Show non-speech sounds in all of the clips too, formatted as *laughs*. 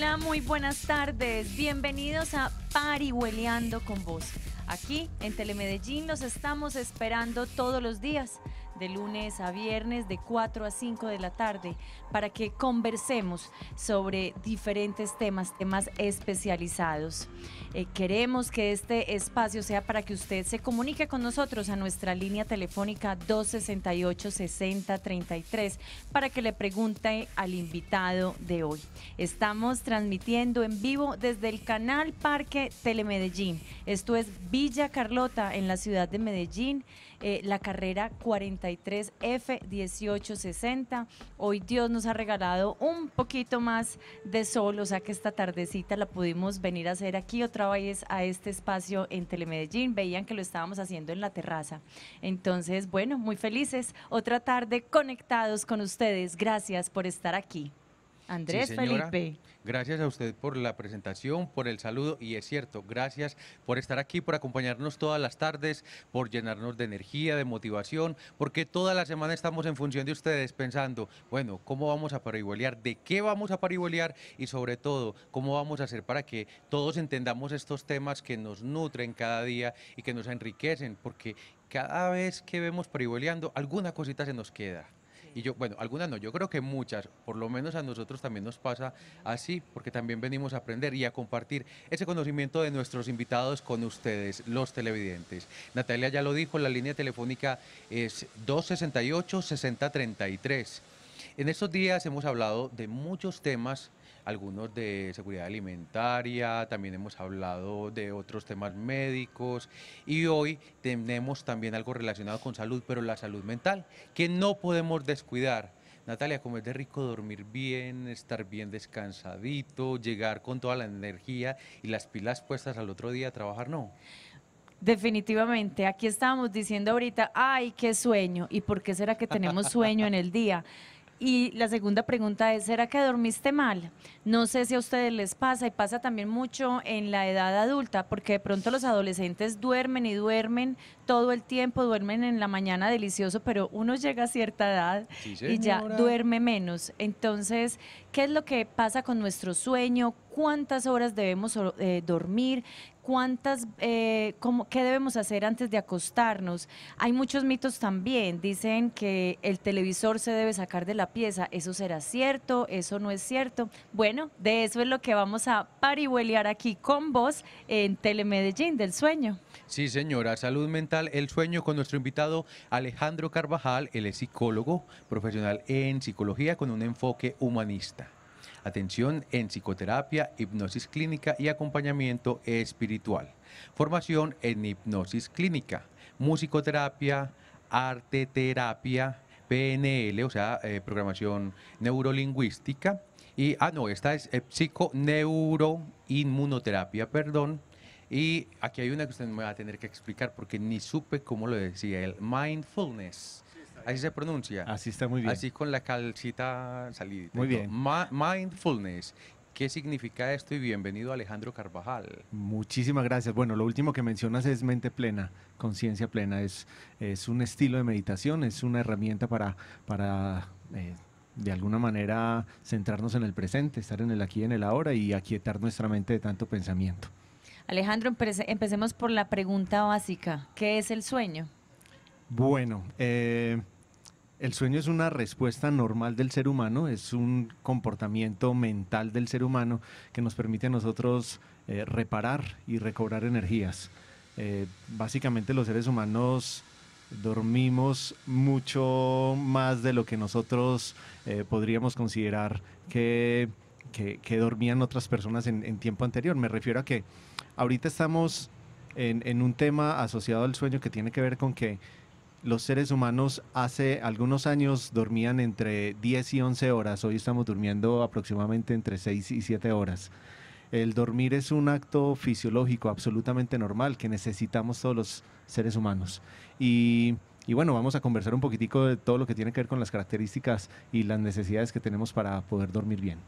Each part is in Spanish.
Hola, muy buenas tardes. Bienvenidos a Parihueleando con vos. Aquí en Telemedellín nos estamos esperando todos los días de lunes a viernes de 4 a 5 de la tarde para que conversemos sobre diferentes temas, temas especializados. Eh, queremos que este espacio sea para que usted se comunique con nosotros a nuestra línea telefónica 268-6033 para que le pregunte al invitado de hoy. Estamos transmitiendo en vivo desde el canal Parque Telemedellín. Esto es Villa Carlota en la ciudad de Medellín. Eh, la carrera 43F1860. Hoy Dios nos ha regalado un poquito más de sol, o sea que esta tardecita la pudimos venir a hacer aquí otra vez a este espacio en Telemedellín. Veían que lo estábamos haciendo en la terraza. Entonces, bueno, muy felices. Otra tarde conectados con ustedes. Gracias por estar aquí. Andrés Felipe. Gracias a usted por la presentación, por el saludo y es cierto, gracias por estar aquí, por acompañarnos todas las tardes, por llenarnos de energía, de motivación, porque toda la semana estamos en función de ustedes pensando, bueno, ¿cómo vamos a paribolear? ¿De qué vamos a paribolear? Y sobre todo, ¿cómo vamos a hacer para que todos entendamos estos temas que nos nutren cada día y que nos enriquecen? Porque cada vez que vemos pariboleando, alguna cosita se nos queda. Y yo, bueno, algunas no, yo creo que muchas, por lo menos a nosotros también nos pasa así, porque también venimos a aprender y a compartir ese conocimiento de nuestros invitados con ustedes, los televidentes. Natalia ya lo dijo, la línea telefónica es 268-6033. En estos días hemos hablado de muchos temas algunos de seguridad alimentaria, también hemos hablado de otros temas médicos y hoy tenemos también algo relacionado con salud, pero la salud mental, que no podemos descuidar. Natalia, como es de rico dormir bien, estar bien descansadito, llegar con toda la energía y las pilas puestas al otro día a trabajar, no. Definitivamente, aquí estábamos diciendo ahorita, ay, qué sueño, ¿y por qué será que tenemos sueño en el día? Y la segunda pregunta es, ¿será que dormiste mal? No sé si a ustedes les pasa y pasa también mucho en la edad adulta, porque de pronto los adolescentes duermen y duermen todo el tiempo, duermen en la mañana delicioso, pero uno llega a cierta edad y ya duerme menos. Entonces, ¿qué es lo que pasa con nuestro sueño? ¿Cuántas horas debemos eh, dormir? cuántas, eh, qué debemos hacer antes de acostarnos. Hay muchos mitos también, dicen que el televisor se debe sacar de la pieza, eso será cierto, eso no es cierto. Bueno, de eso es lo que vamos a parihuelear aquí con vos en Telemedellín del sueño. Sí, señora, salud mental, el sueño con nuestro invitado Alejandro Carvajal, él es psicólogo profesional en psicología con un enfoque humanista atención en psicoterapia, hipnosis clínica y acompañamiento espiritual, formación en hipnosis clínica, musicoterapia, arte terapia, PNL, o sea, eh, programación neurolingüística, y, ah, no, esta es eh, psiconeuroinmunoterapia, perdón. Y aquí hay una que usted me va a tener que explicar porque ni supe cómo lo decía, el mindfulness así se pronuncia. Así está muy bien. Así con la calcita salida. Muy bien. mindfulness. ¿Qué significa esto? Y bienvenido Alejandro Carvajal. Muchísimas gracias. Bueno, lo último que mencionas es mente plena, conciencia plena. Es, es un estilo de meditación, es una herramienta para, para eh, de alguna manera centrarnos en el presente, estar en el aquí y en el ahora y aquietar nuestra mente de tanto pensamiento. Alejandro, empecemos por la pregunta básica. ¿Qué es el sueño? Bueno, eh, el sueño es una respuesta normal del ser humano, es un comportamiento mental del ser humano que nos permite a nosotros eh, reparar y recobrar energías. Eh, básicamente los seres humanos dormimos mucho más de lo que nosotros eh, podríamos considerar que, dormían otras personas en, tiempo anterior. Me refiero a que ahorita estamos en, en, un tema asociado al sueño que tiene que ver con que los seres humanos hace algunos años dormían entre 10 y 11 horas, hoy estamos durmiendo aproximadamente entre 6 y 7 horas. El dormir es un acto fisiológico absolutamente normal que necesitamos todos los seres humanos. Y, bueno, vamos a conversar un poquitico de todo lo que tiene que ver con las características y las necesidades que tenemos para poder dormir bien.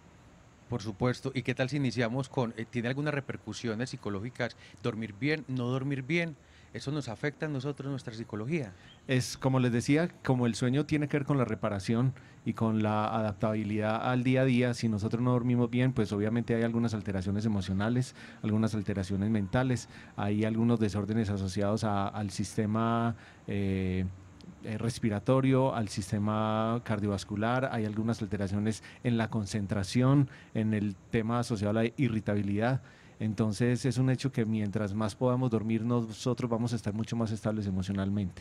Por supuesto. ¿Y qué tal si iniciamos con, eh, tiene algunas repercusiones psicológicas? ¿Dormir bien? ¿No dormir bien? eso nos afecta a nosotros, nuestra psicología. Es como les decía, como el sueño tiene que ver con la reparación y con la adaptabilidad al día a día, si nosotros no dormimos bien, pues obviamente hay algunas alteraciones emocionales, algunas alteraciones mentales, hay algunos desórdenes asociados a, al sistema... Eh, eh, respiratorio, al sistema cardiovascular, hay algunas alteraciones en la concentración, en el tema asociado a la irritabilidad. Entonces es un hecho que mientras más podamos dormir nosotros vamos a estar mucho más estables emocionalmente.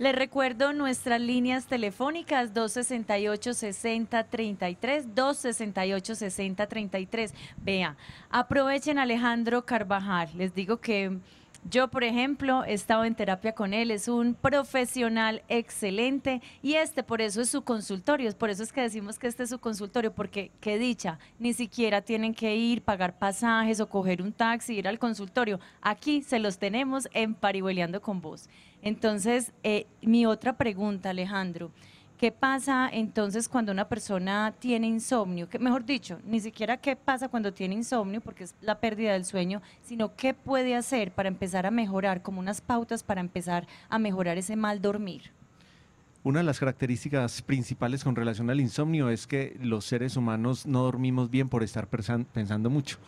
Les recuerdo nuestras líneas telefónicas 268-6033, 268-6033. Vea, aprovechen Alejandro Carvajal. Les digo que yo, por ejemplo, he estado en terapia con él, es un profesional excelente y este por eso es su consultorio, Es por eso es que decimos que este es su consultorio, porque qué dicha, ni siquiera tienen que ir, pagar pasajes o coger un taxi, ir al consultorio. Aquí se los tenemos en con vos. Entonces, eh, mi otra pregunta, Alejandro. ¿Qué pasa entonces cuando una persona tiene insomnio? Que, mejor dicho, ni siquiera qué pasa cuando tiene insomnio, porque es la pérdida del sueño, sino qué puede hacer para empezar a mejorar, como unas pautas para empezar a mejorar ese mal dormir. Una de las características principales con relación al insomnio es que los seres humanos no dormimos bien por estar pensando mucho.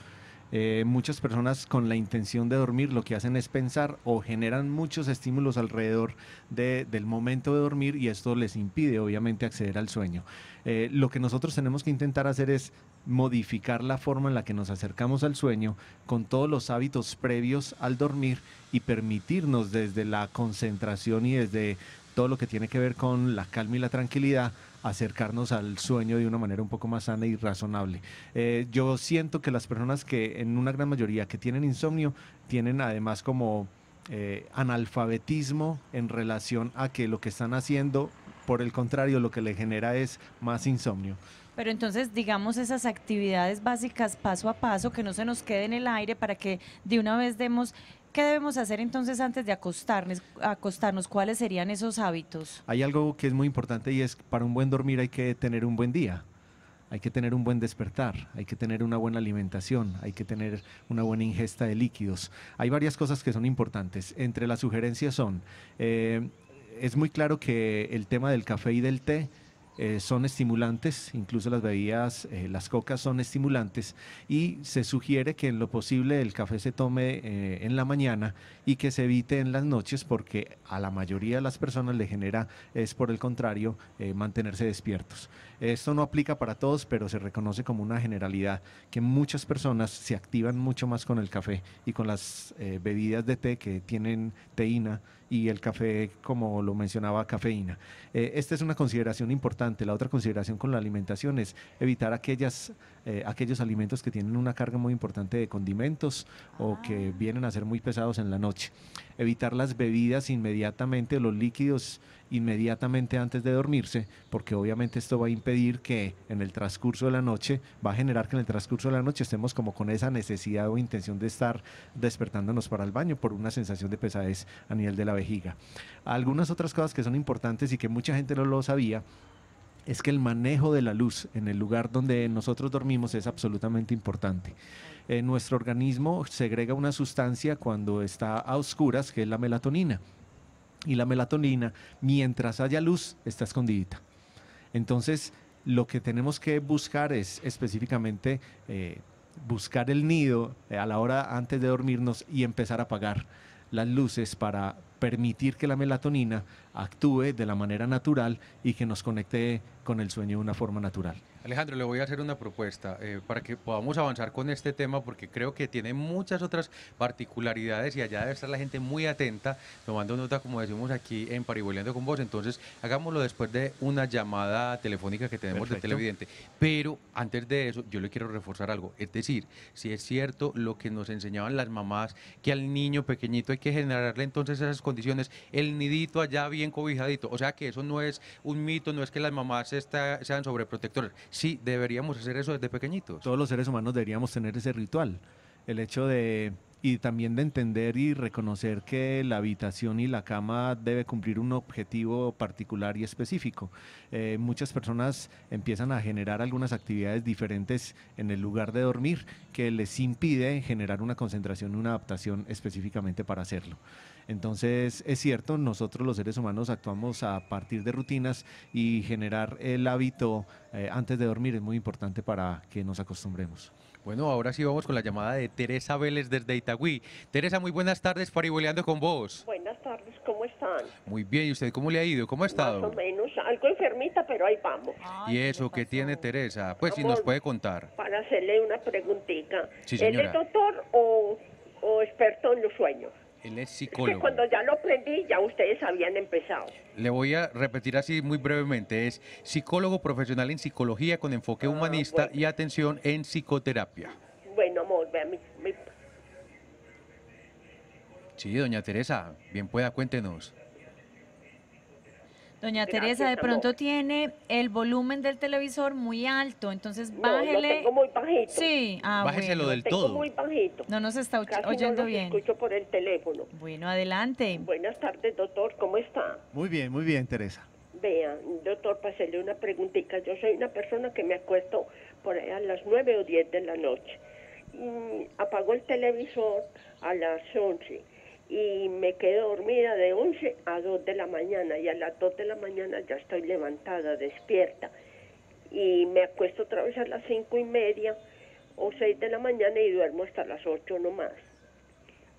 Eh, muchas personas con la intención de dormir lo que hacen es pensar o generan muchos estímulos alrededor del momento de dormir y esto les impide obviamente acceder al sueño. Eh, lo que nosotros tenemos que intentar hacer es modificar la forma en la que nos acercamos al sueño con todos los hábitos previos al dormir y permitirnos desde la concentración y desde todo lo que tiene que ver con la calma y la tranquilidad acercarnos al sueño de una manera un poco más sana y razonable. Eh, yo siento que las personas que en una gran mayoría que tienen insomnio tienen además como eh, analfabetismo en relación a que lo que están haciendo, por el contrario, lo que le genera es más insomnio. Pero entonces, digamos, esas actividades básicas paso a paso, que no se nos quede en el aire para que de una vez demos ¿Qué debemos hacer entonces antes de acostarnos, ¿Cuáles serían esos hábitos? Hay algo que es muy importante y es para un buen dormir hay que tener un buen día. Hay que tener un buen despertar, hay que tener una buena alimentación, hay que tener una buena ingesta de líquidos. Hay varias cosas que son importantes. Entre las sugerencias son, eh, es muy claro que el tema del café y del té eh, son estimulantes, incluso las bebidas, eh, las cocas son estimulantes y se sugiere que en lo posible el café se tome eh, en la mañana y que se evite en las noches porque a la mayoría de las personas le genera, es por el contrario, mantenerse despiertos. Esto no aplica para todos, pero se reconoce como una generalidad que muchas personas se activan mucho más con el café y con las bebidas de té que tienen teína y el café, como lo mencionaba, cafeína. Eh, esta es una consideración importante. La otra consideración con la alimentación es evitar aquellas, eh, aquellos alimentos que tienen una carga muy importante de condimentos o ah. que vienen a ser muy pesados en la noche. Evitar las bebidas inmediatamente, los líquidos inmediatamente antes de dormirse, porque obviamente esto va a impedir que en el transcurso de la noche, va a generar que en el transcurso de la noche estemos como con esa necesidad o intención de estar despertándonos para el baño por una sensación de pesadez a nivel de la vejiga. Algunas otras cosas que son importantes y que mucha gente no lo sabía es que el manejo de la luz en el lugar donde nosotros dormimos es absolutamente importante. nuestro organismo segrega una sustancia cuando está a oscuras, que es la melatonina y la melatonina, mientras haya luz, está escondidita. Entonces, lo que tenemos que buscar es específicamente eh, buscar el nido eh, a la hora antes de dormirnos y empezar a apagar las luces para permitir que la melatonina actúe de la manera natural y que nos conecte con el sueño de una forma natural. Alejandro, le voy a hacer una propuesta eh, para que podamos avanzar con este tema porque creo que tiene muchas otras particularidades y allá debe estar la gente muy atenta tomando nota, como decimos aquí en Pariboleando con vos. Entonces, hagámoslo después de una llamada telefónica que tenemos de Televidente. Pero antes de eso, yo le quiero reforzar algo. Es decir, si es cierto lo que nos enseñaban las mamás, que al niño pequeñito hay que generarle entonces esas condiciones, el nidito allá bien cobijadito. O sea que eso no es un mito, no es que las mamás se sean sobreprotectores. Sí, deberíamos hacer eso desde pequeñitos. Todos los seres humanos deberíamos tener ese ritual. El hecho de y también de entender y reconocer que la habitación y la cama debe cumplir un objetivo particular y específico. Eh, muchas personas empiezan a generar algunas actividades diferentes en el lugar de dormir que les impide generar una concentración y una adaptación específicamente para hacerlo. Entonces, es cierto, nosotros los seres humanos actuamos a partir de rutinas y generar el hábito eh, antes de dormir es muy importante para que nos acostumbremos. Bueno, ahora sí vamos con la llamada de Teresa Vélez desde Itagüí. Teresa, muy buenas tardes, fariboleando con vos. Buenas tardes, ¿cómo están? Muy bien, ¿y usted cómo le ha ido? ¿Cómo ha estado? Más o menos, algo enfermita, pero ahí vamos. ¿Y eso qué, tiene Teresa? Pues si nos puede contar. Para hacerle una preguntita. Sí, es doctor o experto en los sueños? Él es psicólogo. cuando ya lo aprendí, ya ustedes habían empezado. Le voy a repetir así muy brevemente. Es psicólogo profesional en psicología con enfoque ah, humanista y atención en psicoterapia. Bueno, amor, vea mi, mi... Sí, doña Teresa, bien pueda, cuéntenos. Doña Teresa, de pronto tiene el volumen del televisor muy alto, entonces bájele. No, lo tengo muy bajito. Sí, ah, Bájeselo bueno. del tengo todo. muy bajito. No nos está Casi oyendo no lo escucho por el teléfono. Bueno, adelante. Buenas tardes, doctor, ¿cómo está? Muy bien, muy bien, Teresa. Vea, doctor, para hacerle una preguntita. Yo soy una persona que me acuesto por ahí a las 9 o 10 de la noche. Mm, apago el televisor a las 11 y me quedo dormida de 11 a 2 de la mañana y a las 2 de la mañana ya estoy levantada, despierta y me acuesto otra vez a las 5 y media o 6 de la mañana y duermo hasta las 8 nomás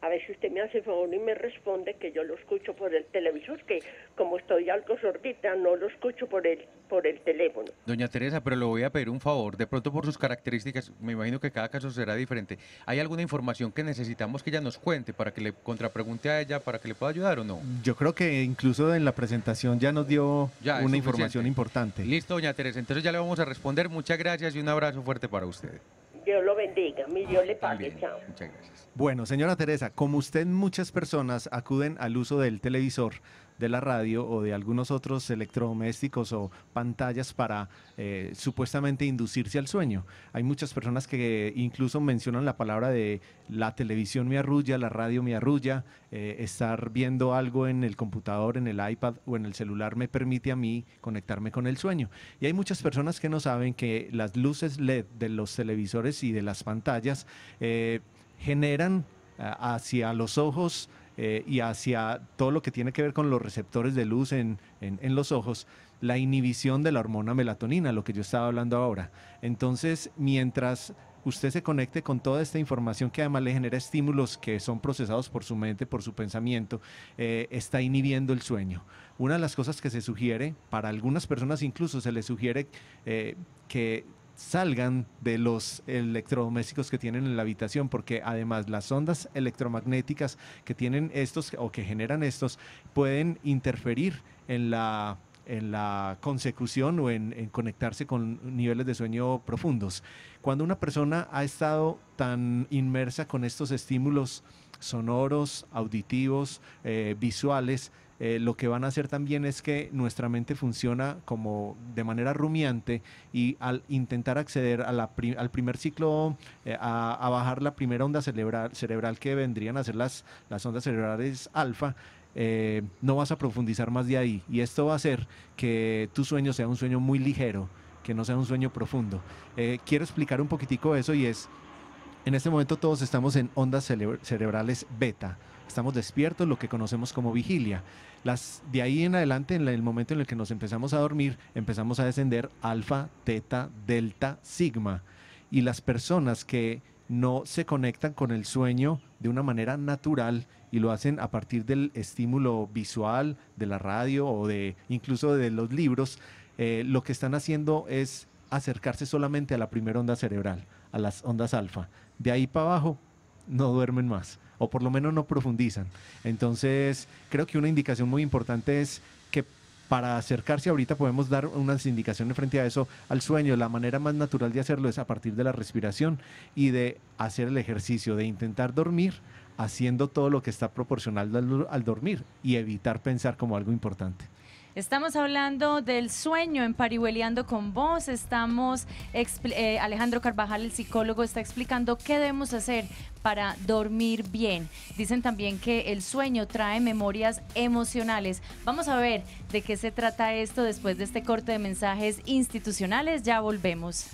a ver si usted me hace favor y me responde que yo lo escucho por el televisor, que como estoy algo sordita, no lo escucho por el, por el teléfono. Doña Teresa, pero le voy a pedir un favor, de pronto por sus características, me imagino que cada caso será diferente. ¿Hay alguna información que necesitamos que ella nos cuente para que le contrapregunte a ella, para que le pueda ayudar o no? Yo creo que incluso en la presentación ya nos dio una información importante. Listo, doña Teresa, entonces ya le vamos a responder. Muchas gracias y un abrazo fuerte para usted. Dios lo bendiga, mi Dios le pague, chao. Muchas gracias. Bueno, señora Teresa, como usted, muchas personas acuden al uso del televisor de la radio o de algunos otros electrodomésticos o pantallas para eh, supuestamente inducirse al sueño. Hay muchas personas que incluso mencionan la palabra de la televisión me arrulla, la radio me arrulla, eh, estar viendo algo en el computador, en el iPad o en el celular me permite a mí conectarme con el sueño. Y hay muchas personas que no saben que las luces LED de los televisores y de las pantallas eh, generan hacia los ojos eh, y hacia todo lo que tiene que ver con los receptores de luz en, los ojos, la inhibición de la hormona melatonina, lo que yo estaba hablando ahora. Entonces, mientras usted se conecte con toda esta información que además le genera estímulos que son procesados por su mente, por su pensamiento, eh, está inhibiendo el sueño. Una de las cosas que se sugiere, para algunas personas incluso se les sugiere eh, que salgan de los electrodomésticos que tienen en la habitación, porque además las ondas electromagnéticas que tienen estos o que generan estos pueden interferir en la en la consecución o en, conectarse con niveles de sueño profundos. Cuando una persona ha estado tan inmersa con estos estímulos sonoros, auditivos, eh, visuales, eh, lo que van a hacer también es que nuestra mente funciona como de manera rumiante y al intentar acceder al primer ciclo, eh, a, bajar la primera onda cerebral, cerebral que vendrían a ser las, las ondas cerebrales alfa, eh, no vas a profundizar más de ahí. Y esto va a hacer que tu sueño sea un sueño muy ligero, que no sea un sueño profundo. quiero explicar un poquitico eso y es, en este momento todos estamos en ondas cerebrales beta estamos despiertos, lo que conocemos como vigilia. Las, de ahí en adelante, en el momento en el que nos empezamos a dormir, empezamos a descender alfa, teta, delta, sigma. Y las personas que no se conectan con el sueño de una manera natural y lo hacen a partir del estímulo visual, de la radio o de incluso de los libros, eh, lo que están haciendo es acercarse solamente a la primera onda cerebral, a las ondas alfa. De ahí para abajo no duermen más o por lo menos no profundizan. Entonces, creo que una indicación muy importante es que para acercarse ahorita podemos dar unas indicaciones frente a eso al sueño. La manera más natural de hacerlo es a partir de la respiración y de hacer el ejercicio, de intentar dormir haciendo todo lo que está proporcional al, al dormir y evitar pensar como algo importante. Estamos hablando del sueño en Parihueleando con vos. Estamos, eh, Alejandro Carvajal, el psicólogo, está explicando qué debemos hacer para dormir bien. Dicen también que el sueño trae memorias emocionales. Vamos a ver de qué se trata esto después de este corte de mensajes institucionales. Ya volvemos.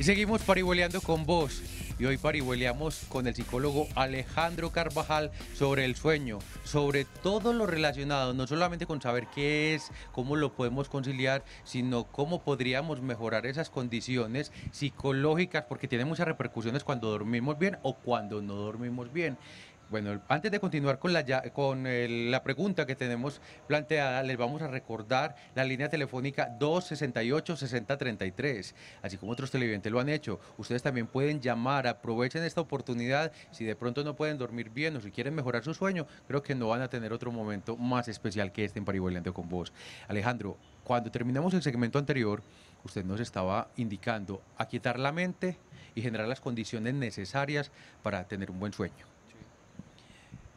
Y seguimos parihueleando con vos. Y hoy parihueleamos con el psicólogo Alejandro Carvajal sobre el sueño, sobre todo lo relacionado, no solamente con saber qué es, cómo lo podemos conciliar, sino cómo podríamos mejorar esas condiciones psicológicas, porque tiene muchas repercusiones cuando dormimos bien o cuando no dormimos bien. Bueno, antes de continuar con, la, con eh, la pregunta que tenemos planteada, les vamos a recordar la línea telefónica 268-6033. Así como otros televidentes lo han hecho, ustedes también pueden llamar, aprovechen esta oportunidad. Si de pronto no pueden dormir bien o si quieren mejorar su sueño, creo que no van a tener otro momento más especial que este en Paribolente con vos. Alejandro, cuando terminamos el segmento anterior, usted nos estaba indicando a quitar la mente y generar las condiciones necesarias para tener un buen sueño.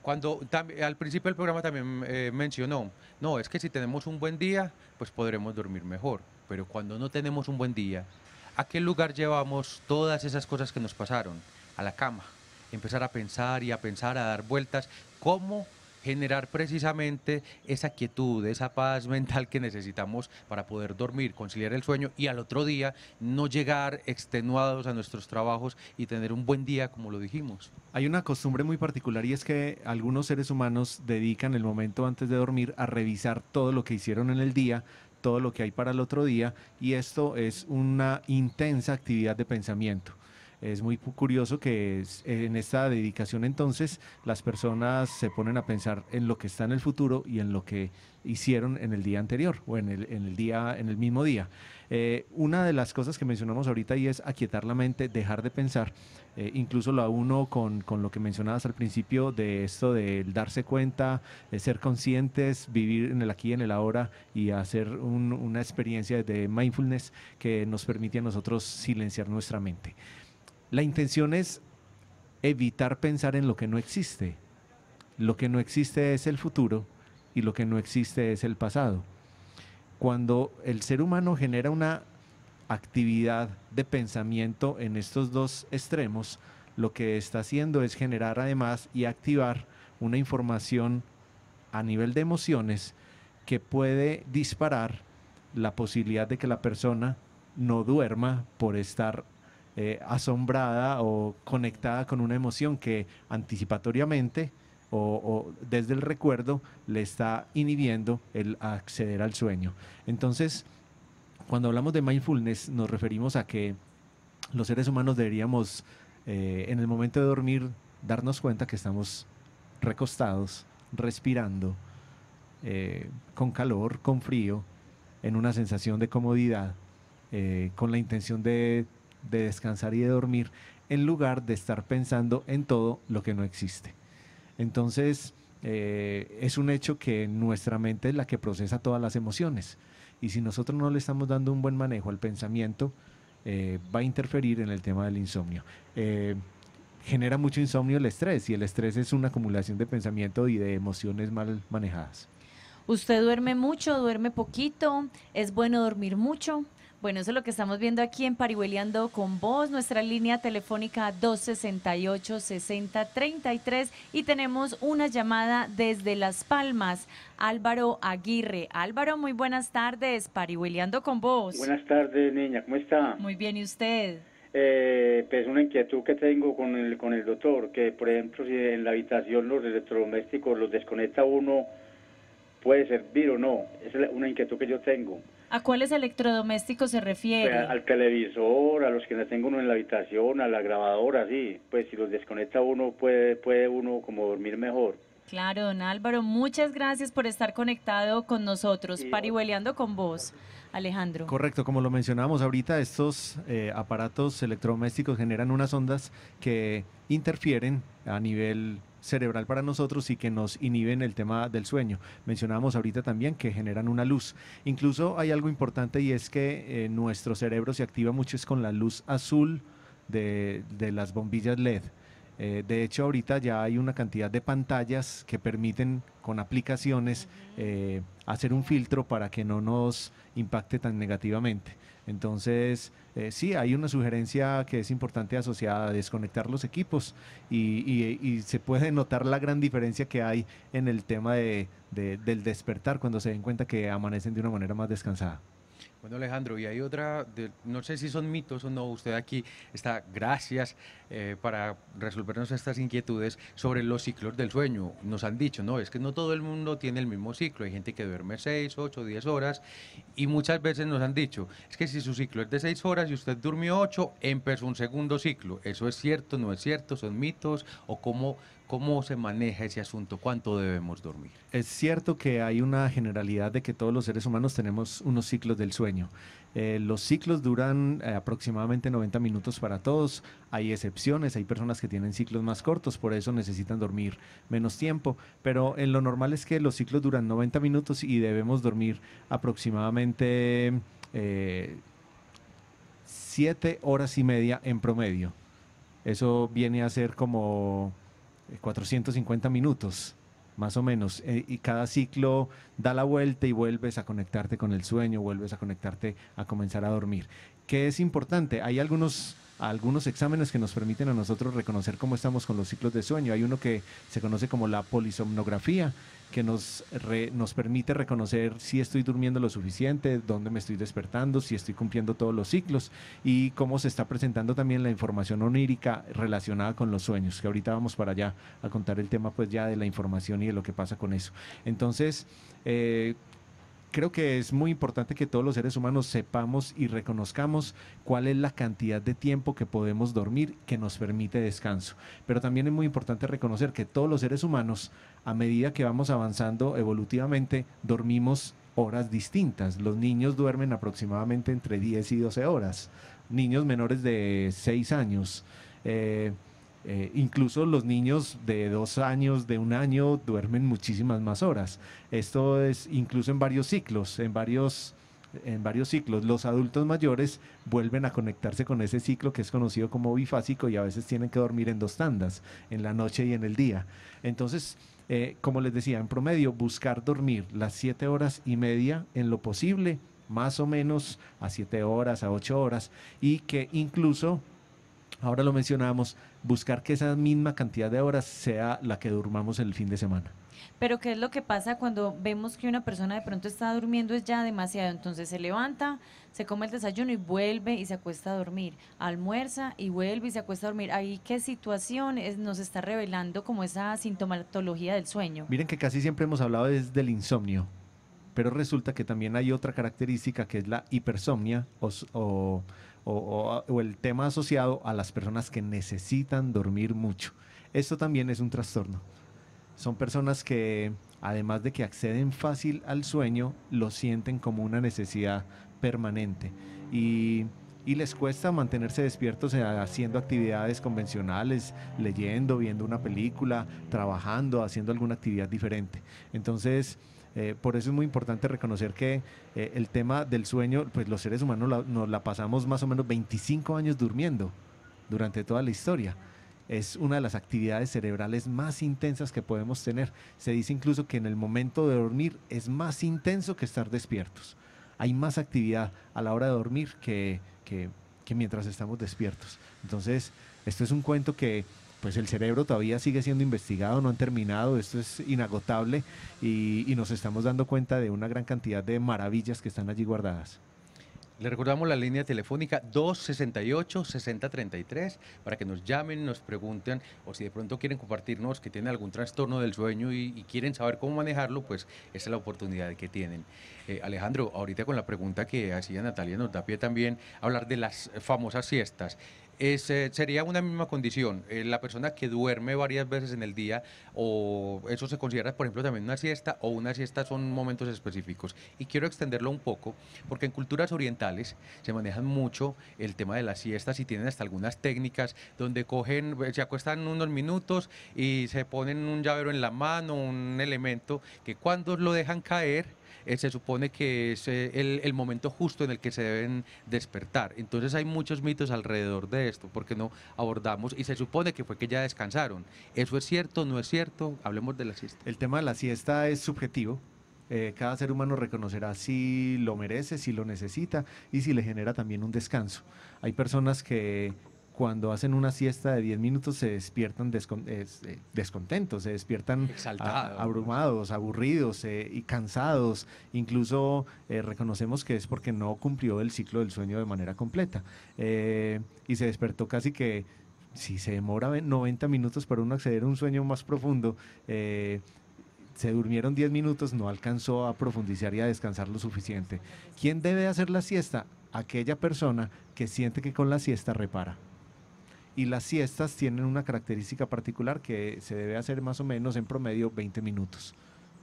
Cuando al principio del programa también eh, mencionó, no, es que si tenemos un buen día, pues podremos dormir mejor, pero cuando no tenemos un buen día, ¿a qué lugar llevamos todas esas cosas que nos pasaron? A la cama, empezar a pensar y a pensar, a dar vueltas, cómo generar precisamente esa quietud, esa paz *laughs* mental que necesitamos para poder dormir, conciliar el sueño y al otro día no llegar extenuados a nuestros trabajos y tener un buen día como lo dijimos. Hay una costumbre muy particular y es que algunos seres humanos dedican el momento antes de dormir a revisar todo lo que hicieron en el día, todo lo que hay para el otro día y esto es una intensa actividad de pensamiento. Es muy curioso que en esta dedicación entonces las personas se ponen a pensar en lo que está en el futuro y en lo que hicieron en el día anterior o en el, día, en el mismo día. Eh, una de las cosas que mencionamos ahorita y es aquietar la mente, dejar de pensar, eh, incluso lo a uno con, lo que mencionabas al principio de esto del darse cuenta, de ser conscientes, vivir en el aquí y en el ahora y hacer una experiencia de mindfulness que nos permite a nosotros silenciar nuestra mente. La intención es evitar pensar en lo que no existe. Lo que no existe es el futuro y lo que no existe es el pasado. Cuando el ser humano genera una actividad de pensamiento en estos dos extremos, lo que está haciendo es generar además y activar una información a nivel de emociones que puede disparar la posibilidad de que la persona no duerma por estar eh, asombrada o conectada con una emoción que anticipatoriamente o, desde el recuerdo le está inhibiendo el acceder al sueño. Entonces, cuando hablamos de mindfulness nos referimos a que los seres humanos deberíamos eh, en el momento de dormir darnos cuenta que estamos recostados, respirando, eh, con calor, con frío, en una sensación de comodidad, con la intención de de descansar y de dormir, en lugar de estar pensando en todo lo que no existe. Entonces, eh, es un hecho que nuestra mente es la que procesa todas las emociones. Y si nosotros no le estamos dando un buen manejo al pensamiento, eh, va a interferir en el tema del insomnio. Eh, genera mucho insomnio el estrés y el estrés es una acumulación de pensamiento y de emociones mal manejadas. ¿Usted duerme mucho, duerme poquito? ¿Es bueno dormir mucho? Bueno, eso es lo que estamos viendo aquí en Parihueleando con vos, nuestra línea telefónica 268-6033 y tenemos una llamada desde Las Palmas, Álvaro Aguirre. Álvaro, muy buenas tardes, Parihueleando con vos. Buenas tardes, niña, ¿cómo está? Muy bien, ¿y usted? Eh, pues una inquietud que tengo con el, con el doctor, que por ejemplo si en la habitación los electrodomésticos los desconecta uno, ¿puede servir o no? es una inquietud que yo tengo. ¿A cuáles electrodomésticos se refiere? Pues, al televisor, a los que tengo uno en la habitación, a la grabadora, sí. Pues si los desconecta uno, puede, puede uno como dormir mejor. Claro, don Álvaro, muchas gracias por estar conectado con nosotros, parihueleando con vos, Alejandro. Correcto, como lo mencionábamos ahorita, estos eh, aparatos electrodomésticos generan unas ondas que interfieren a nivel cerebral para nosotros y que nos inhiben el tema del sueño. Mencionábamos ahorita también que generan una luz. Incluso hay algo importante y es que eh, nuestro cerebro se activa mucho es con la luz azul de, las bombillas LED. Eh, de hecho, ahorita ya hay una cantidad de pantallas que permiten con aplicaciones eh, hacer un filtro para que no nos impacte tan negativamente. Entonces, eh, sí, hay una sugerencia que es importante asociada a desconectar los equipos y, se puede notar la gran diferencia que hay en el tema del despertar cuando se den cuenta que amanecen de una manera más descansada. Bueno, Alejandro, y hay otra, no sé si son mitos o no, usted aquí está, gracias eh, para resolvernos estas inquietudes sobre los ciclos del sueño. Nos han dicho, no, es que no todo el mundo tiene el mismo ciclo, hay gente que duerme seis, ocho, 10 horas y muchas veces nos han dicho, es que si su ciclo es de seis horas y usted durmió 8, empezó un segundo ciclo. ¿Eso es cierto, no es cierto, son mitos o cómo, ¿Cómo se maneja ese asunto? ¿Cuánto debemos dormir? Es cierto que hay una generalidad de que todos los seres humanos tenemos unos ciclos del sueño. Eh, los ciclos duran eh, aproximadamente 90 minutos para todos. Hay excepciones, hay personas que tienen ciclos más cortos, por eso necesitan dormir menos tiempo. Pero en lo normal es que los ciclos duran 90 minutos y debemos dormir aproximadamente 7 eh, horas y media en promedio. Eso viene a ser como 450 minutos más o menos. Eh, y cada ciclo da la vuelta y vuelves a conectarte con el sueño, vuelves a conectarte a comenzar a dormir. ¿Qué es importante? Hay algunos algunos exámenes que nos permiten a nosotros reconocer cómo estamos con los ciclos de sueño. Hay uno que se conoce como la polisomnografía, que nos, nos permite reconocer si estoy durmiendo lo suficiente, dónde me estoy despertando, si estoy cumpliendo todos los ciclos y cómo se está presentando también la información onírica relacionada con los sueños, que ahorita vamos para allá a contar el tema pues ya de la información y de lo que pasa con eso. Entonces, eh, creo que es muy importante que todos los seres humanos sepamos y reconozcamos cuál es la cantidad de tiempo que podemos dormir que nos permite descanso. Pero también es muy importante reconocer que todos los seres humanos, a medida que vamos avanzando evolutivamente, dormimos horas distintas. Los niños duermen aproximadamente entre 10 y 12 horas. Niños menores de 6 años. Eh, eh, incluso los niños de dos años, de un año, duermen muchísimas más horas. Esto es incluso en varios ciclos, en varios, en varios ciclos. Los adultos mayores vuelven a conectarse con ese ciclo que es conocido como bifásico y a veces tienen que dormir en dos tandas, en la noche y en el día. Entonces, eh, como les decía, en promedio, buscar dormir las siete horas y media en lo posible, más o menos a siete horas, a ocho horas, y que incluso ahora lo mencionamos, buscar que esa misma cantidad de horas sea la que durmamos el fin de semana. Pero ¿qué es lo que pasa cuando vemos que una persona de pronto está durmiendo es ya demasiado? Entonces se levanta, se come el desayuno y vuelve y se acuesta a dormir. Almuerza y vuelve y se acuesta a dormir. Ahí qué situación nos está revelando como esa sintomatología del sueño. Miren que casi siempre hemos hablado desde del insomnio, pero resulta que también hay otra característica que es la hipersomnia o o, el tema asociado a las personas que necesitan dormir mucho. Esto también es un trastorno. Son personas que, además de que acceden fácil al sueño, lo sienten como una necesidad permanente. Y y les cuesta mantenerse despiertos eh, haciendo actividades convencionales, leyendo, viendo una película, trabajando, haciendo alguna actividad diferente. Entonces, eh, por eso es muy importante reconocer que eh, el tema del sueño, pues los seres humanos nos la pasamos más o menos 25 años durmiendo durante toda la historia. Es una de las actividades cerebrales más intensas que podemos tener. Se dice incluso que en el momento de dormir es más intenso que estar despiertos. Hay más actividad a la hora de dormir que mientras estamos despiertos. Entonces, esto es un cuento que pues el cerebro todavía sigue siendo investigado, no han terminado, esto es inagotable y, nos estamos dando cuenta de una gran cantidad de maravillas que están allí guardadas. Le recordamos la línea telefónica 268-6033 para que nos llamen, nos pregunten o si de pronto quieren compartirnos que tienen algún trastorno del sueño y, quieren saber cómo manejarlo, pues esa es la oportunidad que tienen. Eh, Alejandro, ahorita con la pregunta que hacía Natalia nos da pie también hablar de las famosas siestas. Eh, sería una misma condición. Eh, la persona que duerme varias veces en el día, o eso se considera, por ejemplo, también una siesta, o una siesta son momentos específicos. Y quiero extenderlo un poco, porque en culturas orientales se manejan mucho el tema de las siestas y tienen hasta algunas técnicas donde cogen, eh, se acuestan unos minutos y se ponen un llavero en la mano, un elemento que cuando lo dejan caer, eh, se supone que es eh, el, momento justo en el que se deben despertar. Entonces hay muchos mitos alrededor de esto, porque no abordamos, y se supone que fue que ya descansaron. ¿Eso es cierto? ¿No es cierto? Hablemos de la siesta. El tema de la siesta es subjetivo. Eh, cada ser humano reconocerá si lo merece, si lo necesita y si le genera también un descanso. Hay personas que cuando hacen una siesta de 10 minutos se despiertan eh, descontentos, se despiertan abrumados, aburridos eh, y cansados. Incluso eh, reconocemos que es porque no cumplió el ciclo del sueño de manera completa. y se despertó casi que, si se demora 90 minutos para uno acceder a un sueño más profundo, se durmieron 10 minutos, no alcanzó a profundizar y a descansar lo suficiente. ¿Quién debe hacer la siesta? Aquella persona que siente que con la siesta repara y las siestas tienen una característica particular que se debe hacer más o menos en promedio 20 minutos.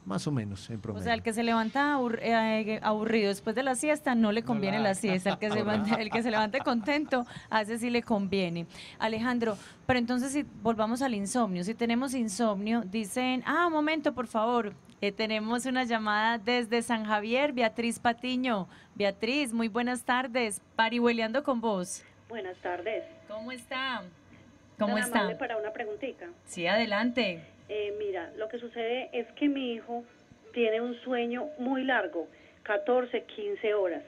Más o menos, en promedio. O sea, el que se levanta eh, eh, aburrido después de la siesta no le conviene la... siesta. El que, se levante contento, hace si sí le conviene. Alejandro, pero entonces si volvamos al insomnio, si tenemos insomnio, dicen, ah, un momento, por favor, eh, tenemos una llamada desde San Javier, Beatriz Patiño. Beatriz, muy buenas tardes. Parihueleando con vos. Buenas tardes. ¿Cómo está? ¿Cómo está? para una preguntita. Sí, adelante. Eh, mira, lo que sucede es que mi hijo tiene un sueño muy largo, 14, 15 horas.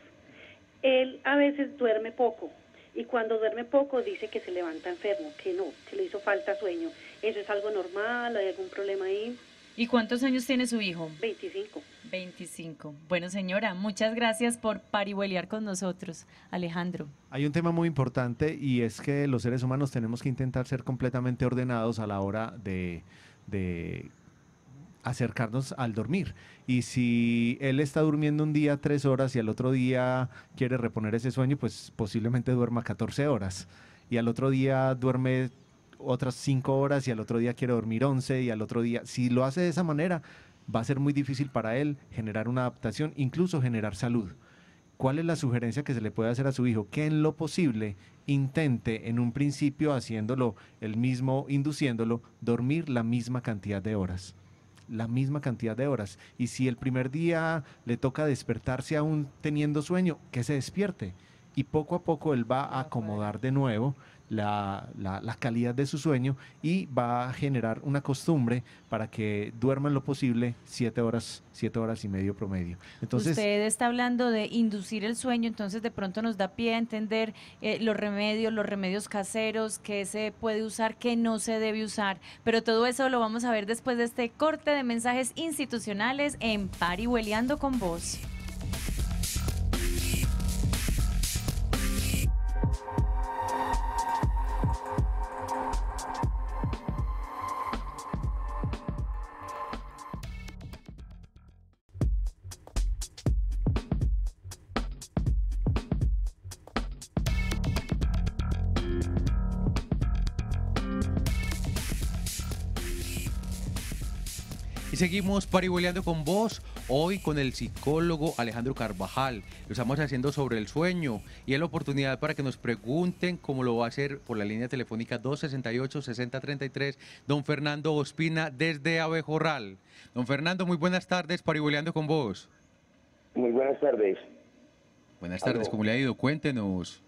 Él a veces duerme poco y cuando duerme poco dice que se levanta enfermo, que no, que le hizo falta sueño. ¿Eso es algo normal? ¿Hay algún problema ahí? ¿Y cuántos años tiene su hijo? 25. 25. Bueno, señora, muchas gracias por parihuelear con nosotros, Alejandro. Hay un tema muy importante y es que los seres humanos tenemos que intentar ser completamente ordenados a la hora de, acercarnos al dormir. Y si él está durmiendo un día tres horas y al otro día quiere reponer ese sueño, pues posiblemente duerma 14 horas. Y al otro día duerme otras cinco horas y al otro día quiere dormir 11 y al otro día, si lo hace de esa manera, va a ser muy difícil para él generar una adaptación, incluso generar salud. ¿Cuál es la sugerencia que se le puede hacer a su hijo? Que en lo posible intente en un principio haciéndolo el mismo, induciéndolo, dormir la misma cantidad de horas la misma cantidad de horas. Y si el primer día le toca despertarse aún teniendo sueño, que se despierte. Y poco a poco él va a acomodar de nuevo la, la, calidad de su sueño y va a generar una costumbre para que duerman lo posible siete horas, siete horas y medio promedio. Entonces, Usted está hablando de inducir el sueño, entonces de pronto nos da pie a entender eh, los remedios, los remedios caseros, qué se puede usar, qué no se debe usar, pero todo eso lo vamos a ver después de este corte de mensajes institucionales en hueleando con vos. Y seguimos pariboleando con vos, hoy con el psicólogo Alejandro Carvajal. Lo estamos haciendo sobre el sueño y es la oportunidad para que nos pregunten cómo lo va a hacer por la línea telefónica 268-6033, don Fernando Ospina desde Abejorral. Don Fernando, muy buenas tardes, pariboleando con vos. Muy buenas tardes. Buenas tardes, ¿cómo le ha ido? Cuéntenos.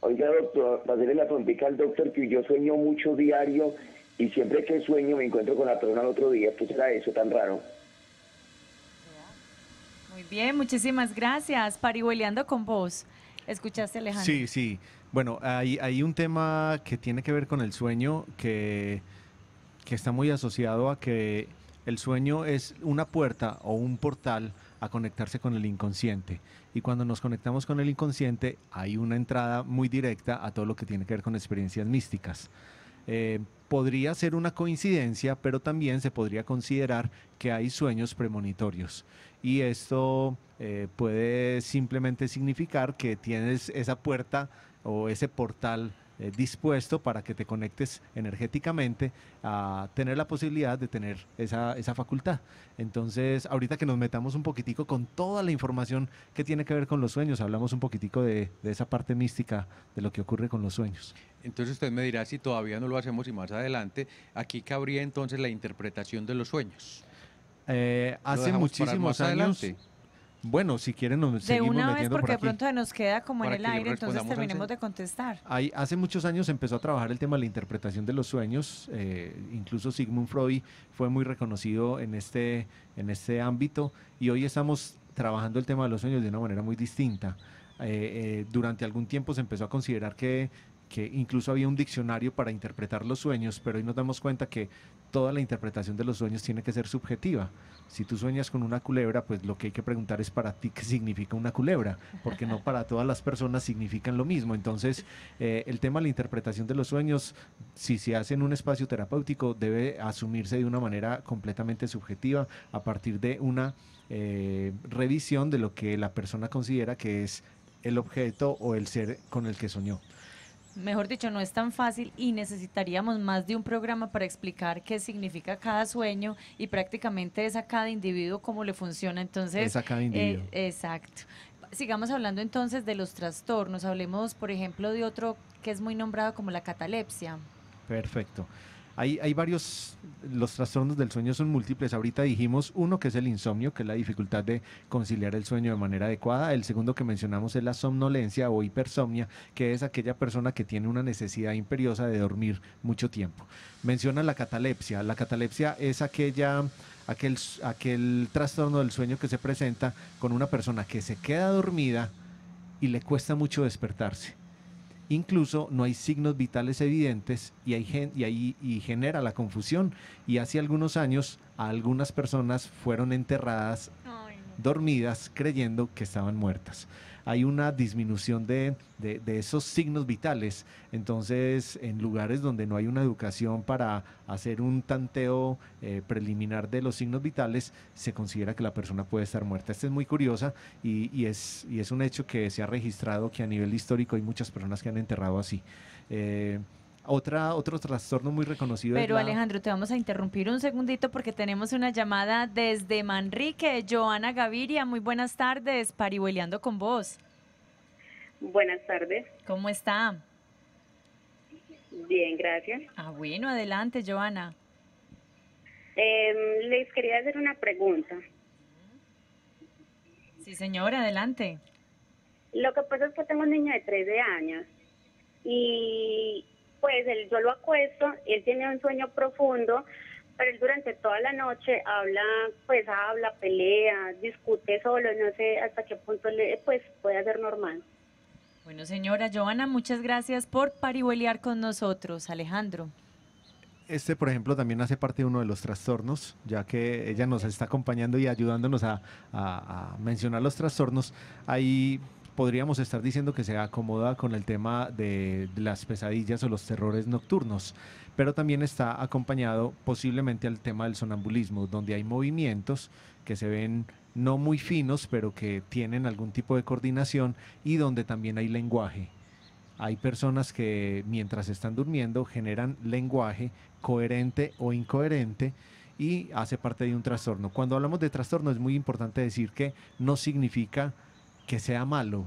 Oiga, doctor, para hacerle la al doctor, que yo sueño mucho diario y siempre que sueño me encuentro con la persona al otro día, pues era eso tan raro. Muy bien, muchísimas gracias. Parihueleando con vos. ¿Escuchaste, Alejandro? Sí, sí. Bueno, hay, hay un tema que tiene que ver con el sueño que, que está muy asociado a que el sueño es una puerta o un portal a conectarse con el inconsciente. Y cuando nos conectamos con el inconsciente hay una entrada muy directa a todo lo que tiene que ver con experiencias místicas. Eh, podría ser una coincidencia, pero también se podría considerar que hay sueños premonitorios. Y esto eh, puede simplemente significar que tienes esa puerta o ese portal eh, dispuesto para que te conectes energéticamente a tener la posibilidad de tener esa, esa facultad. Entonces, ahorita que nos metamos un poquitico con toda la información que tiene que ver con los sueños, hablamos un poquitico de, esa parte mística de lo que ocurre con los sueños. Entonces usted me dirá si todavía no lo hacemos y más adelante, aquí cabría entonces la interpretación de los sueños. Eh, hace muchísimos años... Adelante bueno, si quieren nos de una vez, porque de pronto nos queda como en el aire, entonces terminemos de contestar. Hay, hace muchos años empezó a trabajar el tema de la interpretación de los sueños. Eh, incluso Sigmund Freud fue muy reconocido en este, en este ámbito y hoy estamos trabajando el tema de los sueños de una manera muy distinta. Eh, eh, durante algún tiempo se empezó a considerar que que incluso había un diccionario para interpretar los sueños, pero hoy nos damos cuenta que toda la interpretación de los sueños tiene que ser subjetiva. Si tú sueñas con una culebra, pues lo que hay que preguntar es para ti qué significa una culebra, porque no para todas las personas significan lo mismo. Entonces, eh, el tema de la interpretación de los sueños, si se hace en un espacio terapéutico, debe asumirse de una manera completamente subjetiva a partir de una eh, revisión de lo que la persona considera que es el objeto o el ser con el que soñó mejor dicho, no es tan fácil y necesitaríamos más de un programa para explicar qué significa cada sueño y prácticamente es a cada individuo cómo le funciona. Entonces, es a cada eh, individuo. exacto. Sigamos hablando entonces de los trastornos. Hablemos, por ejemplo, de otro que es muy nombrado como la catalepsia. Perfecto. Hay, varios, los trastornos del sueño son múltiples. Ahorita dijimos uno que es el insomnio, que es la dificultad de conciliar el sueño de manera adecuada. El segundo que mencionamos es la somnolencia o hipersomnia, que es aquella persona que tiene una necesidad imperiosa de dormir mucho tiempo. Menciona la catalepsia. La catalepsia es aquella aquel, aquel trastorno del sueño que se presenta con una persona que se queda dormida y le cuesta mucho despertarse Incluso no hay signos vitales evidentes y, hay y, y genera la confusión. Y hace algunos años algunas personas fueron enterradas dormidas creyendo que estaban muertas. Hay una disminución de, esos signos vitales. Entonces, en lugares donde no hay una educación para hacer un tanteo eh, preliminar de los signos vitales, se considera que la persona puede estar muerta. Esta es muy curiosa y, es, es un hecho que se ha registrado que a nivel histórico hay muchas personas que han enterrado así. Eh, otra, otro trastorno muy reconocido. Pero Alejandro, te vamos a interrumpir un segundito porque tenemos una llamada desde Manrique. Joana Gaviria, muy buenas tardes, parihueleando con vos. Buenas tardes. ¿Cómo está? Bien, gracias. Ah, bueno, adelante, Joana. Em, les quería hacer una pregunta. Sí, señora, adelante. Lo que pasa es que tengo un niño de 13 años y pues él, yo lo acuesto, él tiene un sueño profundo, pero él durante toda la noche habla, pues habla, pelea, discute solo, no sé hasta qué punto le, pues puede ser normal. Bueno, señora Joana, muchas gracias por parihuelear con nosotros, Alejandro. Este, por ejemplo, también hace parte de uno de los trastornos, ya que ella nos está acompañando y ayudándonos a, mencionar los trastornos. Hay podríamos estar diciendo que se acomoda con el tema de las pesadillas o los terrores nocturnos, pero también está acompañado posiblemente al tema del sonambulismo, donde hay movimientos que se ven no muy finos, pero que tienen algún tipo de coordinación y donde también hay lenguaje. Hay personas que mientras están durmiendo generan lenguaje coherente o incoherente y hace parte de un trastorno. Cuando hablamos de trastorno es muy importante decir que no significa que sea malo,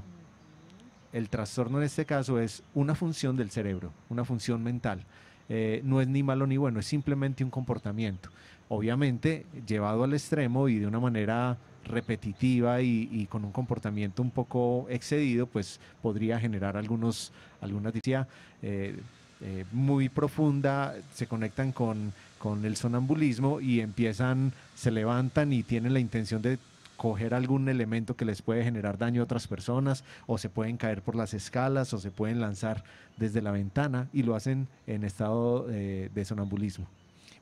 el trastorno en este caso es una función del cerebro, una función mental. Eh, no es ni malo ni bueno, es simplemente un comportamiento. Obviamente, llevado al extremo y de una manera repetitiva y, con un comportamiento un poco excedido, pues podría generar algunos, algunas eh, eh, muy profunda, se conectan con, con el sonambulismo y empiezan, se levantan y tienen la intención de coger algún elemento que les puede generar daño a otras personas, o se pueden caer por las escalas, o se pueden lanzar desde la ventana y lo hacen en estado de sonambulismo.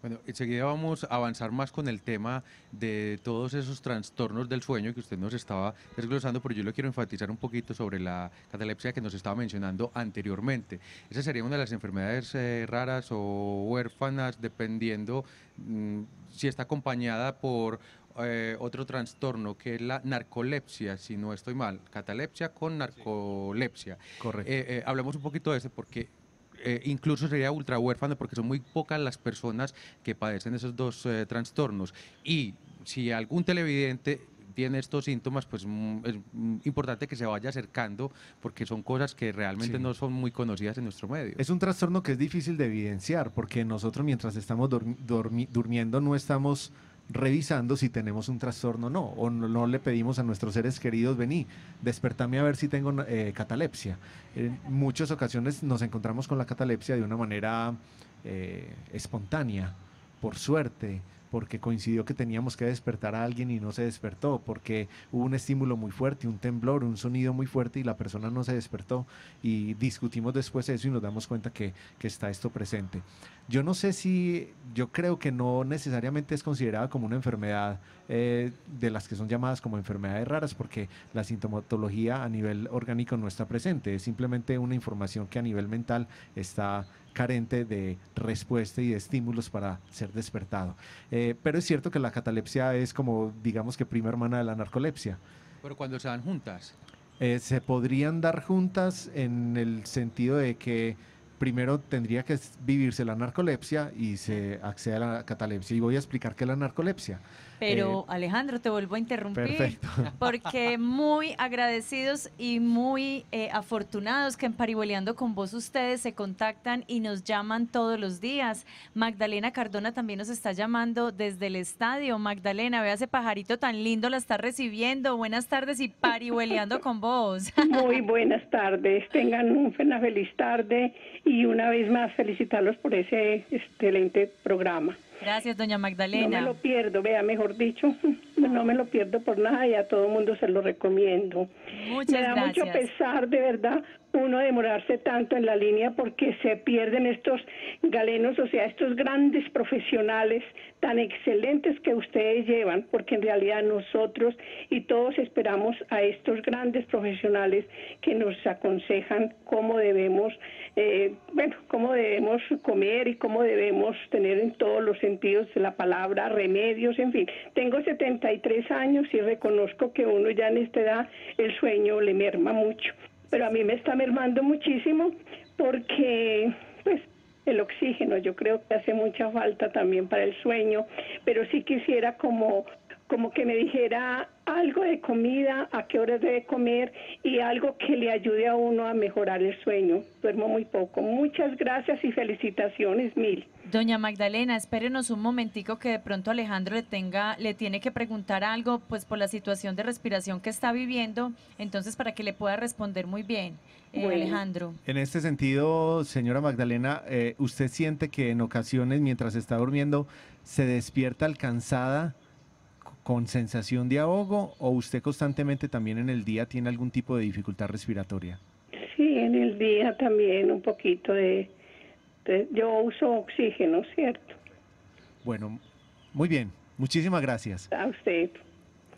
Bueno, enseguida vamos a avanzar más con el tema de todos esos trastornos del sueño que usted nos estaba desglosando, pero yo lo quiero enfatizar un poquito sobre la catalepsia que nos estaba mencionando anteriormente. Esa sería una de las enfermedades eh, raras o huérfanas, dependiendo mm, si está acompañada por eh, otro trastorno que es la narcolepsia, si no estoy mal, catalepsia con narcolepsia. Correcto. Eh, eh, hablemos un poquito de ese porque incluso sería ultra huérfano porque son muy pocas las personas que padecen esos dos trastornos. Y si algún televidente tiene estos síntomas, pues mm, es importante que se vaya acercando porque son cosas que realmente no son muy conocidas en nuestro medio. Es un trastorno que es difícil de evidenciar porque nosotros mientras estamos durmiendo no estamos revisando si tenemos un trastorno o no, o no, le pedimos a nuestros seres queridos, vení, despertame a ver si tengo eh, catalepsia. En muchas ocasiones nos encontramos con la catalepsia de una manera eh, espontánea, por suerte, porque coincidió que teníamos que despertar a alguien y no se despertó, porque hubo un estímulo muy fuerte, un temblor, un sonido muy fuerte y la persona no se despertó y discutimos después eso y nos damos cuenta que, que está esto presente. Yo no sé si, yo creo que no necesariamente es considerada como una enfermedad eh, de las que son llamadas como enfermedades raras, porque la sintomatología a nivel orgánico no está presente, es simplemente una información que a nivel mental está carente de respuesta y de estímulos para ser despertado. Eh, pero es cierto que la catalepsia es como, digamos que prima hermana de la narcolepsia. Pero cuando se dan juntas. Eh, se podrían dar juntas en el sentido de que primero tendría que vivirse la narcolepsia y se accede a la catalepsia. Y voy a explicar qué es la narcolepsia. Pero eh, Alejandro, te vuelvo a interrumpir. *laughs* Porque muy agradecidos y muy eh, afortunados que en Pariboleando con vos ustedes se contactan y nos llaman todos los días. Magdalena Cardona también nos está llamando desde el estadio. Magdalena, vea ese pajarito tan lindo, la está recibiendo. Buenas tardes y Pariboleando con vos. *laughs* Muy buenas tardes. Tengan una feliz tarde y una vez más felicitarlos por ese excelente programa. Gracias, doña Magdalena. No me lo pierdo, vea, mejor dicho, *laughs* no me lo pierdo por nada y a todo el mundo se lo recomiendo. Muchas gracias. Me da mucho pesar, de verdad, uno demorarse tanto en la línea porque se pierden estos galenos, o sea, estos grandes profesionales tan excelentes que ustedes llevan, porque en realidad nosotros y todos esperamos a estos grandes profesionales que nos aconsejan cómo debemos, eh, bueno, cómo debemos comer y cómo debemos tener en todos los sentidos la palabra, remedios, en fin. Tengo 73 años y reconozco que uno ya en esta edad el sueño le merma mucho pero a mí me está mermando muchísimo porque, pues, el oxígeno yo creo que hace mucha falta también para el sueño, pero sí quisiera como como que me dijera algo de comida, a qué horas debe comer y algo que le ayude a uno a mejorar el sueño. Duermo muy poco. Muchas gracias y felicitaciones mil. Doña Magdalena, espérenos un momentico que de pronto Alejandro le tenga, le tiene que preguntar algo, pues por la situación de respiración que está viviendo, entonces para que le pueda responder muy bien, eh, Alejandro. En este sentido, señora Magdalena, eh, ¿usted siente que en ocasiones mientras está durmiendo se despierta alcanzada? con sensación de ahogo o usted constantemente también en el día tiene algún tipo de dificultad respiratoria? Sí, en el día también un poquito de... yo uso oxígeno, ¿cierto? Bueno, muy bien. Muchísimas gracias. A usted.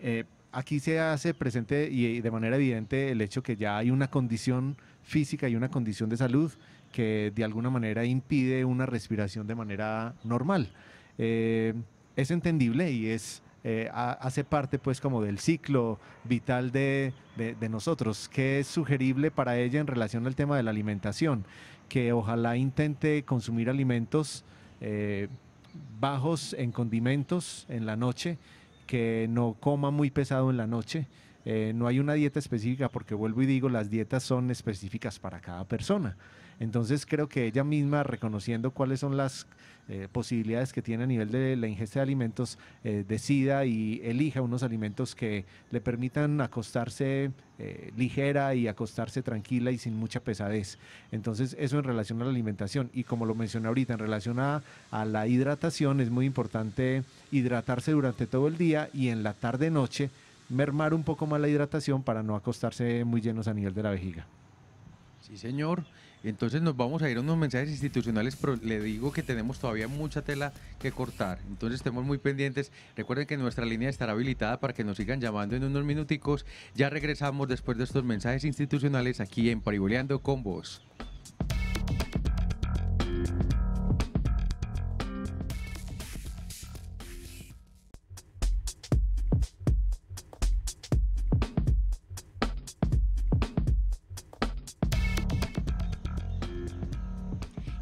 Eh, aquí se hace presente y de manera evidente el hecho que ya hay una condición física y una condición de salud que de alguna manera impide una respiración de manera normal. Eh, es entendible y es eh, hace parte pues como del ciclo vital de, de, nosotros. que es sugerible para ella en relación al tema de la alimentación? Que ojalá intente consumir alimentos eh, bajos en condimentos en la noche, que no coma muy pesado en la noche. Eh, no hay una dieta específica porque vuelvo y digo, las dietas son específicas para cada persona. Entonces creo que ella misma, reconociendo cuáles son las eh, posibilidades que tiene a nivel de la ingesta de alimentos, eh, decida y elija unos alimentos que le permitan acostarse eh, ligera y acostarse tranquila y sin mucha pesadez. Entonces eso en relación a la alimentación y como lo mencioné ahorita, en relación a, a la hidratación, es muy importante hidratarse durante todo el día y en la tarde-noche mermar un poco más la hidratación para no acostarse muy llenos a nivel de la vejiga. Sí, señor. Entonces nos vamos a ir a unos mensajes institucionales, pero le digo que tenemos todavía mucha tela que cortar. Entonces estemos muy pendientes. Recuerden que nuestra línea estará habilitada para que nos sigan llamando en unos minuticos. Ya regresamos después de estos mensajes institucionales aquí en Pariboleando con vos.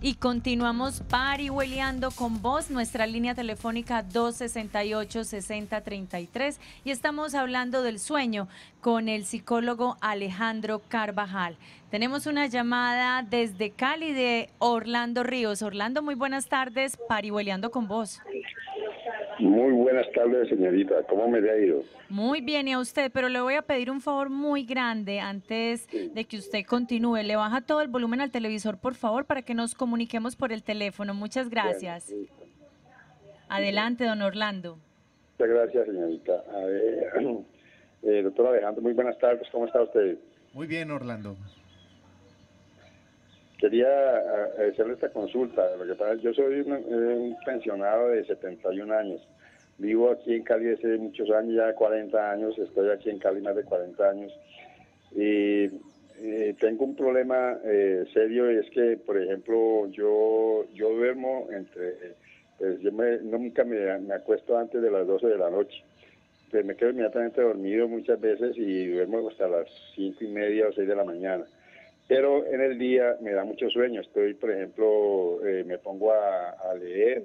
Y continuamos parihueleando con vos, nuestra línea telefónica 268-6033. Y estamos hablando del sueño con el psicólogo Alejandro Carvajal. Tenemos una llamada desde Cali de Orlando Ríos. Orlando, muy buenas tardes, parihueleando con vos. Muy buenas tardes, señorita. ¿Cómo me ha ido? Muy bien, y a usted, pero le voy a pedir un favor muy grande antes de que usted continúe. Le baja todo el volumen al televisor, por favor, para que nos comuniquemos por el teléfono. Muchas gracias. Adelante, don Orlando. Muchas gracias, señorita. A *clears throat* eh, Alejandro, muy buenas tardes. ¿Cómo está usted? Muy bien, Orlando. Quería eh, hacerle esta consulta. yo soy un, pensionado de 71 años. Vivo aquí en Cali desde muchos años, ya 40 años. Estoy aquí en Cali más de 40 años. Y, tengo un problema eh, serio y es que, por ejemplo, yo, yo duermo entre... Pues, yo me, nunca me, acuesto antes de las 12 de la noche. Pues, me quedo inmediatamente dormido muchas veces y duermo hasta las 5 y media o 6 de la mañana pero en el día me da mucho sueño. Estoy, por ejemplo, eh, me pongo a, leer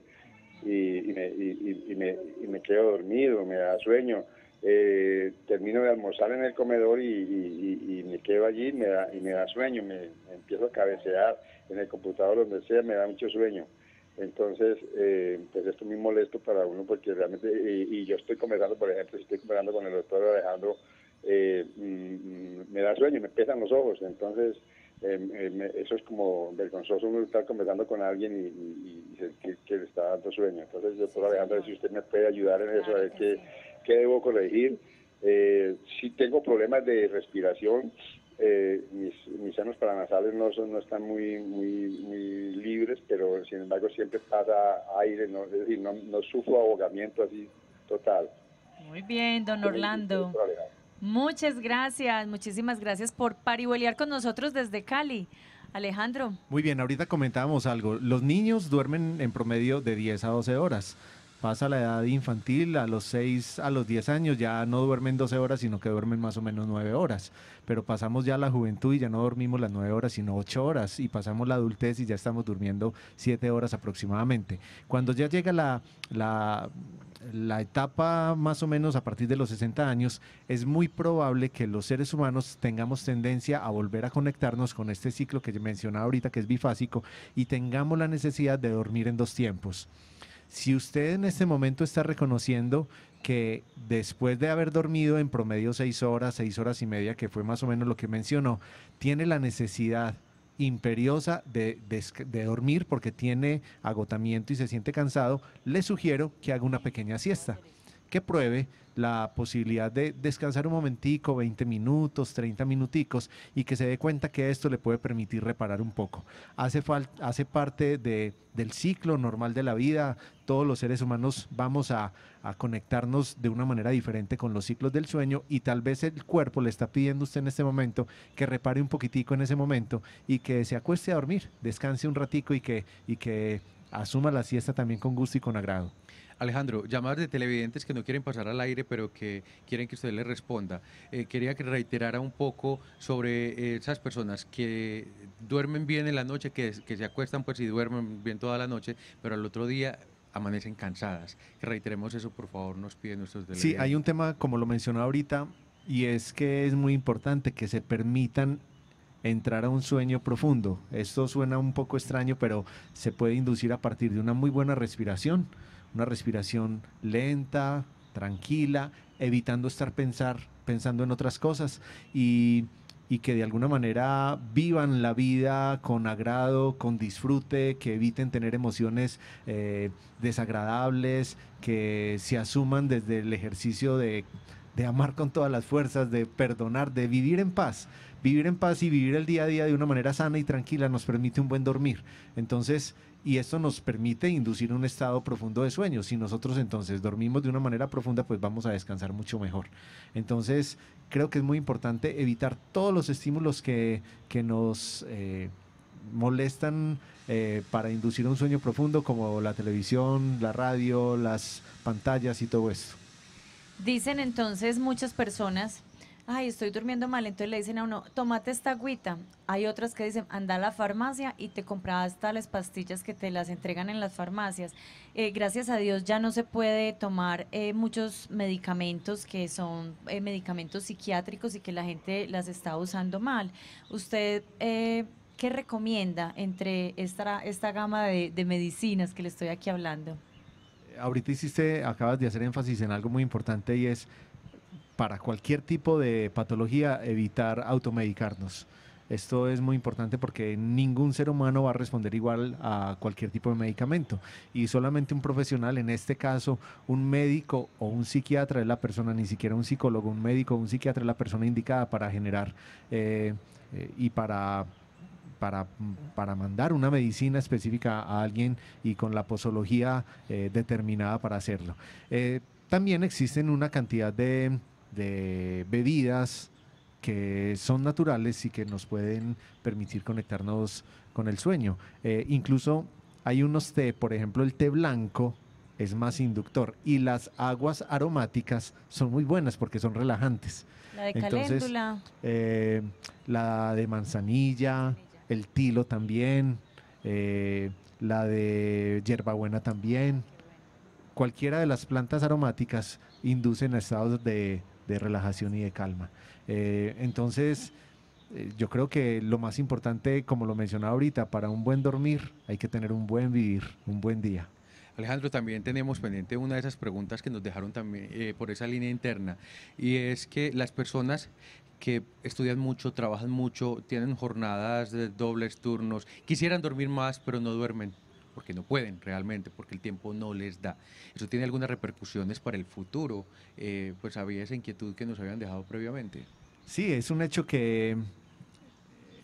y, me, y, me, y, me, quedo dormido, me da sueño. Eh, termino de almorzar en el comedor y, me quedo allí me da, y me da sueño. Me, empiezo a cabecear en el computador, donde sea, me da mucho sueño. Entonces, eh, pues esto es muy molesto para uno porque realmente, y, yo estoy conversando, por ejemplo, estoy conversando con el doctor Alejandro eh, mm, me da sueño, me pesan los ojos, entonces eh, eh, eso es como vergonzoso estar conversando con alguien y, que le está dando sueño. Entonces, yo estoy Alejandro, si usted me puede ayudar en eso, a ver qué, qué debo corregir. si tengo problemas de respiración, mis, senos paranasales no, no están muy, muy, libres, pero sin embargo siempre pasa aire, no, no, no sufro ahogamiento así total. Muy bien, don Orlando. Muchas gracias, muchísimas gracias por paribolear con nosotros desde Cali. Alejandro. Muy bien, ahorita comentábamos algo. Los niños duermen en promedio de 10 a 12 horas pasa la edad infantil, a los 6, a los 10 años ya no duermen 12 horas, sino que duermen más o menos 9 horas. Pero pasamos ya la juventud y ya no dormimos las 9 horas, sino 8 horas. Y pasamos la adultez y ya estamos durmiendo 7 horas aproximadamente. Cuando ya llega la, la, la etapa más o menos a partir de los 60 años, es muy probable que los seres humanos tengamos tendencia a volver a conectarnos con este ciclo que mencionaba ahorita, que es bifásico, y tengamos la necesidad de dormir en dos tiempos. Si usted en este momento está reconociendo que después de haber dormido en promedio seis horas, seis horas y media, que fue más o menos lo que mencionó, tiene la necesidad imperiosa de, dormir porque tiene agotamiento y se siente cansado, le sugiero que haga una pequeña siesta que pruebe la posibilidad de descansar un momentico, 20 minutos, 30 minuticos, y que se dé cuenta que esto le puede permitir reparar un poco. Hace, hace parte de, del ciclo normal de la vida, todos los seres humanos vamos a, conectarnos de una manera diferente con los ciclos del sueño y tal vez el cuerpo le está pidiendo usted en este momento que repare un poquitico en ese momento y que se acueste a dormir, descanse un ratico y que, y que asuma la siesta también con gusto y con agrado. Alejandro, llamadas de televidentes que no quieren pasar al aire, pero que quieren que usted les responda. Eh, quería que reiterara un poco sobre eh, esas personas que duermen bien en la noche, que, se acuestan pues y duermen bien toda la noche, pero al otro día amanecen cansadas. Que reiteremos eso, por favor, nos piden nuestros televidentes. Sí, hay un tema, como lo mencionó ahorita, y es que es muy importante que se permitan entrar a un sueño profundo. Esto suena un poco extraño, pero se puede inducir a partir de una muy buena respiración, una respiración lenta, tranquila, evitando estar pensar, pensando en otras cosas y, que de alguna manera vivan la vida con agrado, con disfrute, que eviten tener emociones eh, desagradables, que se asuman desde el ejercicio de, de amar con todas las fuerzas, de perdonar, de vivir en paz. Vivir en paz y vivir el día a día de una manera sana y tranquila nos permite un buen dormir. Entonces, y esto nos permite inducir un estado profundo de sueño. Si nosotros entonces dormimos de una manera profunda, pues vamos a descansar mucho mejor. Entonces, creo que es muy importante evitar todos los estímulos que, nos... Eh, molestan eh, para inducir un sueño profundo como la televisión, la radio, las pantallas y todo esto. Dicen entonces muchas personas ay, estoy durmiendo mal, entonces le dicen a uno, tomate esta agüita. Hay otras que dicen, anda a la farmacia y te compras hasta pastillas que te las entregan en las farmacias. Eh, gracias a Dios ya no se puede tomar eh, muchos medicamentos que son eh, medicamentos psiquiátricos y que la gente las está usando mal. Usted... ¿Qué recomienda entre esta, esta gama de, de medicinas que le estoy aquí hablando? Ahorita hiciste, acabas de hacer énfasis en algo muy importante y es para cualquier tipo de patología evitar automedicarnos. Esto es muy importante porque ningún ser humano va a responder igual a cualquier tipo de medicamento y solamente un profesional, en este caso un médico o un psiquiatra es la persona, ni siquiera un psicólogo, un médico o un psiquiatra es la persona indicada para generar eh, eh, y para para, para, mandar una medicina específica a alguien y con la posología eh, determinada para hacerlo. también existen una cantidad de de bebidas que son naturales y que nos pueden permitir conectarnos con el sueño. Eh, incluso hay unos té, por ejemplo el té blanco es más inductor y las aguas aromáticas son muy buenas porque son relajantes. La de Entonces, caléndula. Eh, la de manzanilla, el tilo también, eh, la de hierbabuena también. Cualquiera de las plantas aromáticas inducen a estados de, de relajación y de calma. Eh, entonces, eh, yo creo que lo más importante, como lo mencionaba ahorita, para un buen dormir hay que tener un buen vivir, un buen día. Alejandro, también tenemos pendiente una de esas preguntas que nos dejaron también eh, por esa línea interna, y es que las personas que estudian mucho, trabajan mucho, tienen jornadas de dobles turnos, quisieran dormir más, pero no duermen porque no pueden realmente, porque el tiempo no les da. ¿Eso tiene algunas repercusiones para el futuro? Eh, pues había esa inquietud que nos habían dejado previamente. Sí, es un hecho que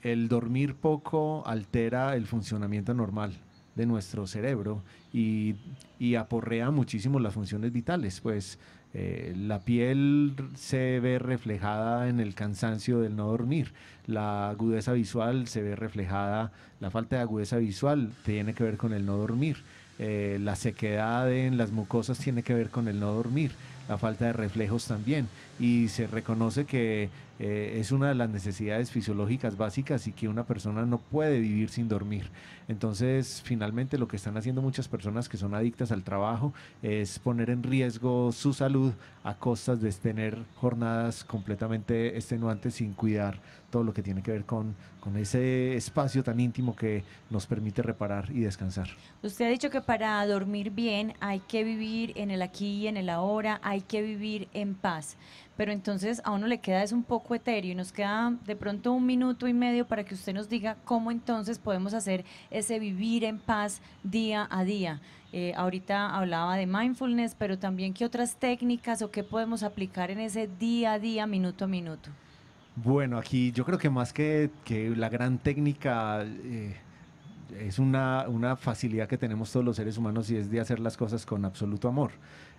el dormir poco altera el funcionamiento normal de nuestro cerebro y, y aporrea muchísimo las funciones vitales, pues eh, la piel se ve reflejada en el cansancio del no dormir, la agudeza visual se ve reflejada, la falta de agudeza visual tiene que ver con el no dormir, eh, la sequedad en las mucosas tiene que ver con el no dormir, la falta de reflejos también, y se reconoce que eh, es una de las necesidades fisiológicas básicas y que una persona no puede vivir sin dormir. Entonces, finalmente lo que están haciendo muchas personas que son adictas al trabajo es poner en riesgo su salud a costas de tener jornadas completamente extenuantes sin cuidar todo lo que tiene que ver con, con ese espacio tan íntimo que nos permite reparar y descansar. Usted ha dicho que para dormir bien hay que vivir en el aquí y en el ahora, hay que vivir en paz pero entonces a uno le queda es un poco etéreo y nos queda de pronto un minuto y medio para que usted nos diga cómo entonces podemos hacer ese vivir en paz día a día. Eh, ahorita hablaba de mindfulness, pero también qué otras técnicas o qué podemos aplicar en ese día a día, minuto a minuto. Bueno, aquí yo creo que más que, la gran técnica... Eh, es una facilidad que tenemos todos los seres humanos y es de hacer las cosas con absoluto amor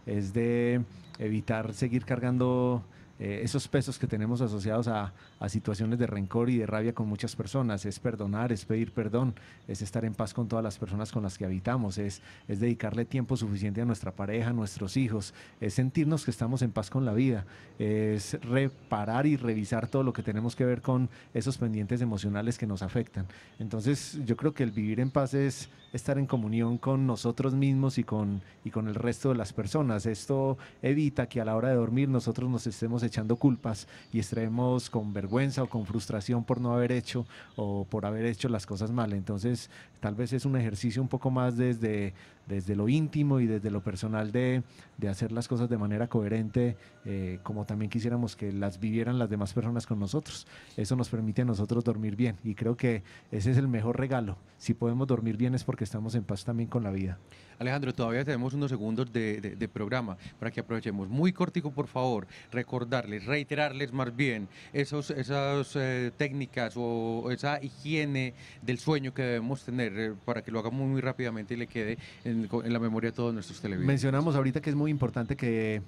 es de evitar seguir cargando eh, esos pesos que tenemos asociados a, a, situaciones de rencor y de rabia con muchas personas. Es perdonar, es pedir perdón, es estar en paz con todas las personas con las que habitamos, es, es dedicarle tiempo suficiente a nuestra pareja, a nuestros hijos, es sentirnos que estamos en paz con la vida, es reparar y revisar todo lo que tenemos que ver con esos pendientes emocionales que nos afectan. Entonces yo creo que el vivir en paz es estar en comunión con nosotros mismos y con, y con el resto de las personas. Esto evita que a la hora de dormir nosotros nos estemos echando culpas y estemos con vergüenza o con frustración por no haber hecho o por haber hecho las cosas mal. Entonces, tal vez es un ejercicio un poco más desde desde lo íntimo y desde lo personal de, hacer las cosas de manera coherente, eh, como también quisiéramos que las vivieran las demás personas con nosotros. Eso nos permite a nosotros dormir bien y creo que ese es el mejor regalo. Si podemos dormir bien es porque estamos en paz también con la vida. Alejandro, todavía tenemos unos segundos de, programa para que aprovechemos. Muy cortico, por favor, recordarles, reiterarles más bien esos, esas eh, técnicas o esa higiene del sueño que debemos tener eh, para que lo hagamos muy rápidamente y le quede en, la memoria de todos nuestros televidentes. Mencionamos ahorita que es muy importante que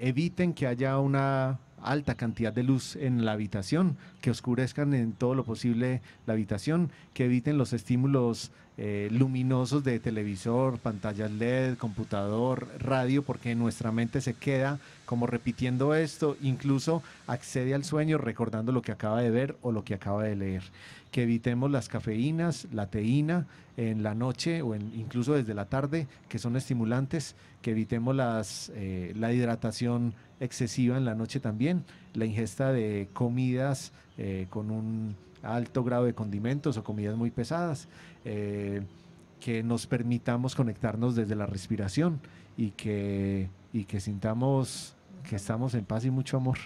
eviten que haya una alta cantidad de luz en la habitación, que oscurezcan en todo lo posible la habitación, que eviten los estímulos eh, luminosos de televisor, pantallas LED, computador, radio, porque nuestra mente se queda como repitiendo esto, incluso accede al sueño recordando lo que acaba de ver o lo que acaba de leer. Que evitemos las cafeínas, la teína en la noche o incluso desde la tarde, que son estimulantes, que evitemos las, eh, la hidratación excesiva en la noche también, la ingesta de comidas eh, con un alto grado de condimentos o comidas muy pesadas, eh, que nos permitamos conectarnos desde la respiración y que, que sintamos que estamos en paz y mucho amor.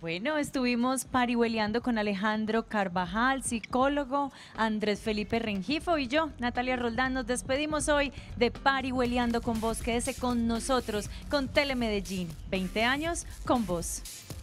Bueno, estuvimos parihueleando con Alejandro Carvajal, psicólogo, Andrés Felipe Rengifo y yo, Natalia Roldán. Nos despedimos hoy de Parihueleando con vos. Quédese con nosotros, con Telemedellín. 20 años con vos.